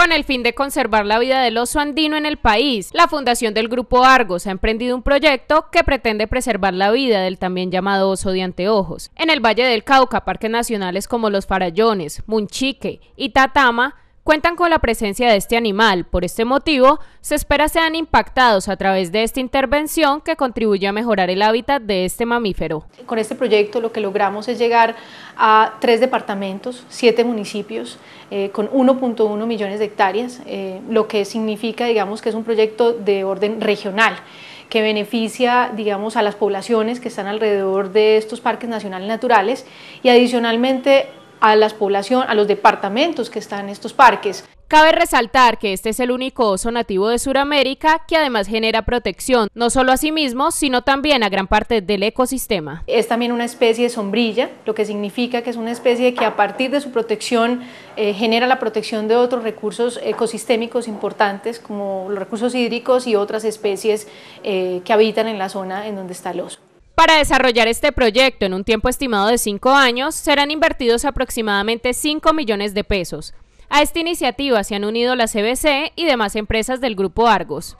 Con el fin de conservar la vida del oso andino en el país, la Fundación del Grupo Argos ha emprendido un proyecto que pretende preservar la vida del también llamado oso de anteojos. En el Valle del Cauca, parques nacionales como los Farallones, Munchique y Tatama cuentan con la presencia de este animal. Por este motivo, se espera sean impactados a través de esta intervención que contribuye a mejorar el hábitat de este mamífero. Con este proyecto lo que logramos es llegar a tres departamentos, siete municipios, eh, con 1.1 millones de hectáreas, eh, lo que significa, digamos, que es un proyecto de orden regional que beneficia, digamos, a las poblaciones que están alrededor de estos parques nacionales naturales y adicionalmente a las poblaciones, a los departamentos que están en estos parques. Cabe resaltar que este es el único oso nativo de Sudamérica que además genera protección no solo a sí mismo, sino también a gran parte del ecosistema. Es también una especie de sombrilla, lo que significa que es una especie que a partir de su protección eh, genera la protección de otros recursos ecosistémicos importantes como los recursos hídricos y otras especies eh, que habitan en la zona en donde está el oso. Para desarrollar este proyecto en un tiempo estimado de cinco años, serán invertidos aproximadamente 5 millones de pesos. A esta iniciativa se han unido la CBC y demás empresas del Grupo Argos.